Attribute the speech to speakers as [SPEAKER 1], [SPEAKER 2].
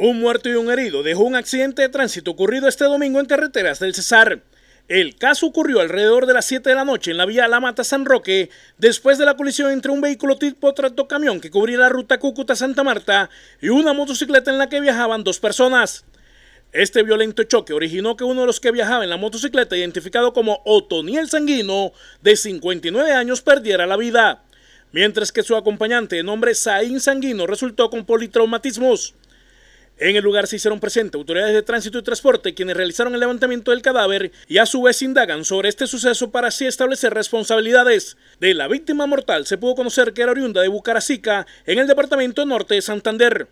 [SPEAKER 1] Un muerto y un herido dejó un accidente de tránsito ocurrido este domingo en carreteras del Cesar. El caso ocurrió alrededor de las 7 de la noche en la vía La Mata San Roque, después de la colisión entre un vehículo tipo camión que cubría la ruta Cúcuta-Santa Marta y una motocicleta en la que viajaban dos personas. Este violento choque originó que uno de los que viajaba en la motocicleta, identificado como Otoniel Sanguino, de 59 años, perdiera la vida, mientras que su acompañante, de nombre Saín Sanguino, resultó con politraumatismos. En el lugar se hicieron presentes autoridades de tránsito y transporte quienes realizaron el levantamiento del cadáver y a su vez indagan sobre este suceso para así establecer responsabilidades. De la víctima mortal se pudo conocer que era oriunda de Bucaracica en el departamento norte de Santander.